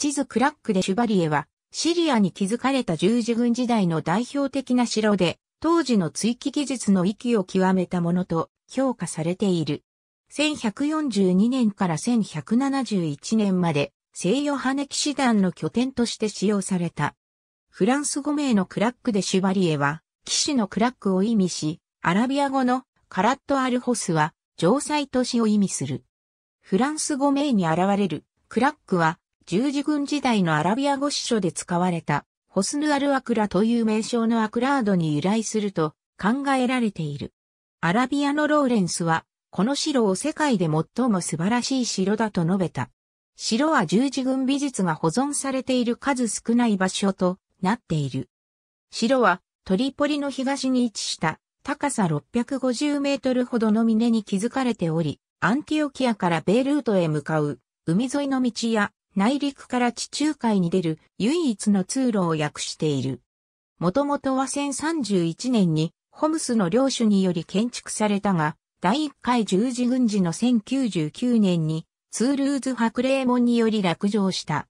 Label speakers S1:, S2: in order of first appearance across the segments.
S1: 地図クラックでシュバリエは、シリアに築かれた十字軍時代の代表的な城で、当時の追記技術の域を極めたものと評価されている。1142年から1171年まで、西ヨハネ騎士団の拠点として使用された。フランス語名のクラックでシュバリエは、騎士のクラックを意味し、アラビア語のカラットアルホスは、城塞都市を意味する。フランス語名に現れるクラックは、十字軍時代のアラビア語詩書で使われた、ホスヌアルアクラという名称のアクラードに由来すると考えられている。アラビアのローレンスは、この城を世界で最も素晴らしい城だと述べた。城は十字軍美術が保存されている数少ない場所となっている。城はトリポリの東に位置した高さ650メートルほどの峰に築かれており、アンティオキアからベイルートへ向かう海沿いの道や内陸から地中海に出る唯一の通路を訳している。もともとは1031年にホムスの領主により建築されたが、第1回十字軍事の1099年にツールーズーモ門により落城した。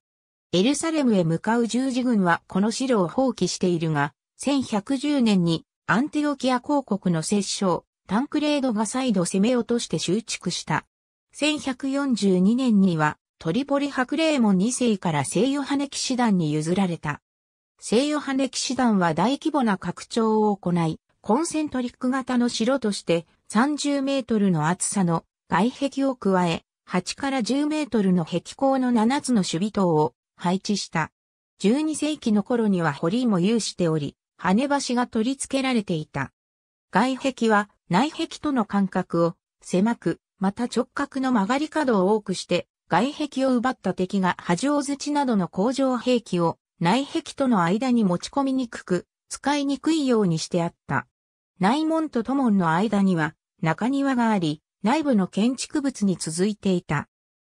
S1: エルサレムへ向かう十字軍はこの城を放棄しているが、1110年にアンテオキア公国の摂政、タンクレードが再度攻め落として修築した。1142年にはトリポリ白霊門2世から聖ヨハネ騎士団に譲られた。聖ヨハネ騎士団は大規模な拡張を行い、コンセントリック型の城として30メートルの厚さの外壁を加え、8から10メートルの壁高の7つの守備塔を配置した。12世紀の頃には堀も有しており、羽橋が取り付けられていた。外壁は内壁との間隔を狭く、また直角の曲がり角を多くして外壁を奪った敵が波状土などの工場兵器を内壁との間に持ち込みにくく、使いにくいようにしてあった。内門と都門の間には中庭があり、内部の建築物に続いていた。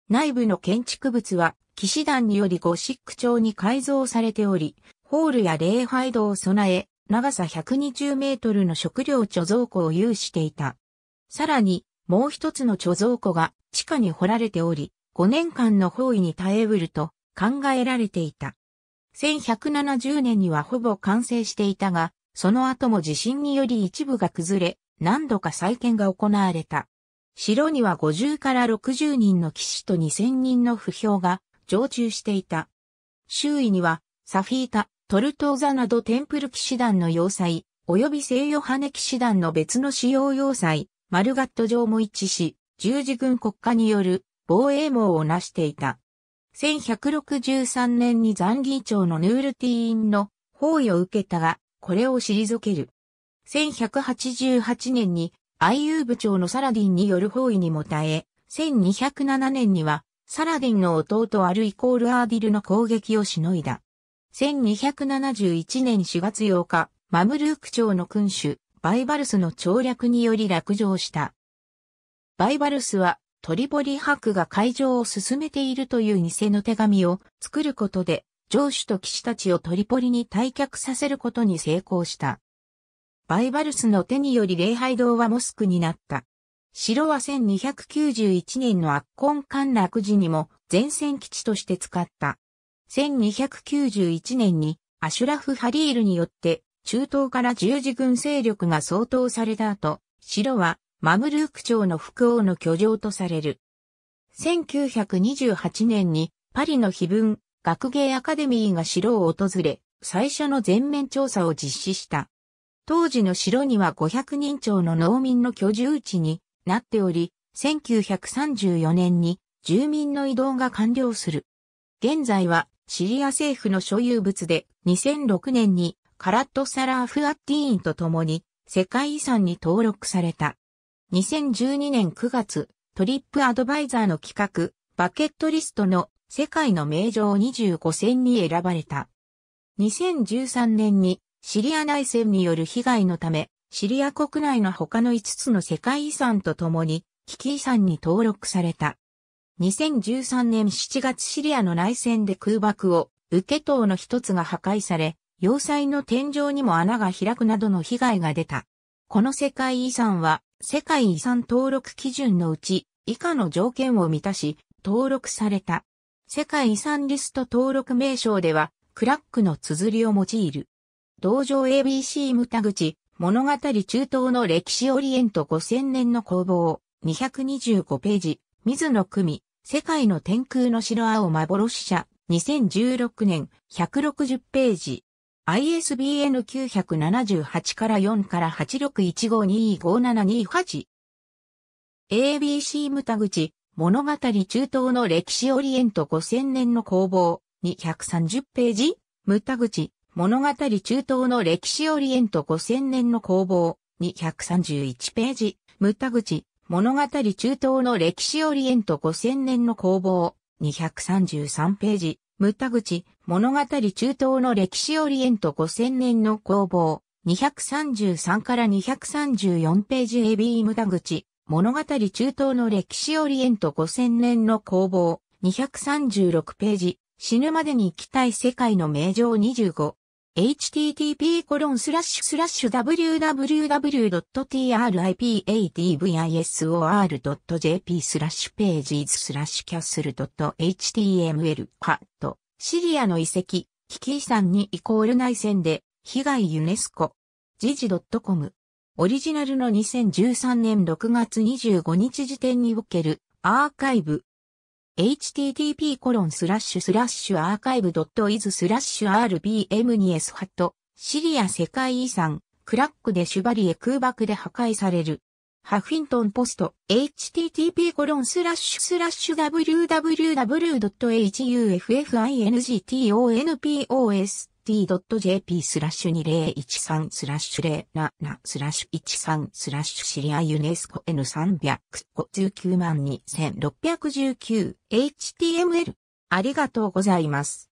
S1: 内部の建築物は、騎士団によりゴシック調に改造されており、ホールや礼拝堂を備え、長さ120メートルの食料貯蔵庫を有していた。さらに、もう一つの貯蔵庫が地下に掘られており、5年間の包囲に耐えうると考えられていた。1170年にはほぼ完成していたが、その後も地震により一部が崩れ、何度か再建が行われた。城には50から60人の騎士と2000人の不評が常駐していた。周囲には、サフィータ、トルトーザなどテンプル騎士団の要塞、及び聖ヨハネ騎士団の別の使用要塞、マルガット城も一致し、十字軍国家による防衛網を成していた。1163年にザンギーのヌールティーンの包囲を受けたが、これを退ける。1188年にユー部長のサラディンによる包囲にも耐え、1207年にはサラディンの弟アルイコールアーディルの攻撃をしのいだ。1271年4月8日、マムルーク朝の君主、バイバルスの調略により落城した。バイバルスはトリボリ博が会場を進めているという偽の手紙を作ることで、上主と騎士たちをトリポリに退却させることに成功した。バイバルスの手により礼拝堂はモスクになった。城は1291年の圧根陥落時にも前線基地として使った。1291年にアシュラフ・ハリールによって中東から十字軍勢力が掃討された後、城はマムルーク朝の副王の居城とされる。1928年にパリの碑文学芸アカデミーが城を訪れ、最初の全面調査を実施した。当時の城には500人町の農民の居住地になっており、1934年に住民の移動が完了する。現在はシリア政府の所有物で2006年にカラット・サラーフ・アッティーンと共に世界遺産に登録された。2012年9月、トリップアドバイザーの企画、バケットリストの世界の名城25選に選ばれた。2013年にシリア内戦による被害のため、シリア国内の他の5つの世界遺産とともに、危機遺産に登録された。2013年7月シリアの内戦で空爆を受け塔の一つが破壊され、要塞の天井にも穴が開くなどの被害が出た。この世界遺産は世界遺産登録基準のうち以下の条件を満たし登録された。世界遺産リスト登録名称ではクラックの綴りを用いる。道場 ABC 無田口物語中東の歴史オリエント5000年の工房225ページ水野組世界の天空の城青幻者2016年160ページ ISBN 978から4から861525728 ABC 無田口物語中東の歴史オリエント5000年の工房230ページ無田口物語中東の歴史オリエント5000年の工房231ページ無田口物語中東の歴史オリエント5000年の工房233ページムタ口、物語中東の歴史オリエント5000年の工房、233から234ページ AB ムタ口、物語中東の歴史オリエント5000年の工房、236ページ、死ぬまでに行きたい世界の名城25、http://www.tripatvisor.jp スラッシュページーズスラッシュキャッスル .html カットシリアの遺跡、危機遺産にイコール内戦で、被害ユネスコ、時事 .com。オリジナルの2013年6月25日時点におけるアーカイブ、http コロンスラッシュスラッシュアーカイブスラッシュ rbm に s ハット、シリア世界遺産、クラックでシュバリエ空爆で破壊される。ハフィントンポスト、http コロンスラッシュスラッシュ www.huffintonpos g t.jp スラッシュ2013スラッシュ07スラッシュ13スラッシュシリアユネスコ n 3 592,619 HTML ありがとうございます。